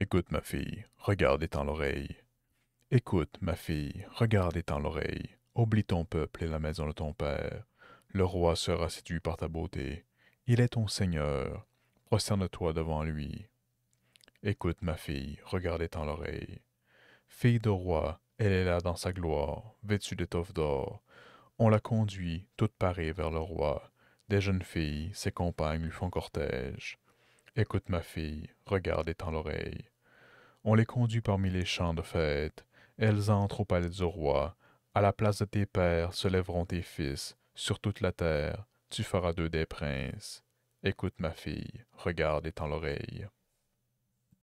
Écoute, ma fille, regarde étant l'oreille. Écoute, ma fille, regarde étant l'oreille. Oublie ton peuple et la maison de ton père. Le roi sera séduit par ta beauté. Il est ton Seigneur. Prosterne-toi devant lui. Écoute, ma fille, regarde étant l'oreille. Fille de roi, elle est là dans sa gloire, vêtue d'étoffes d'or. On la conduit, toute parée, vers le roi. Des jeunes filles, ses compagnes, lui font cortège. Écoute ma fille, regarde étant l'oreille. On les conduit parmi les champs de fête, elles entrent au palais du roi, à la place de tes pères se lèveront tes fils, sur toute la terre, tu feras d'eux des princes. Écoute ma fille, regarde étant l'oreille.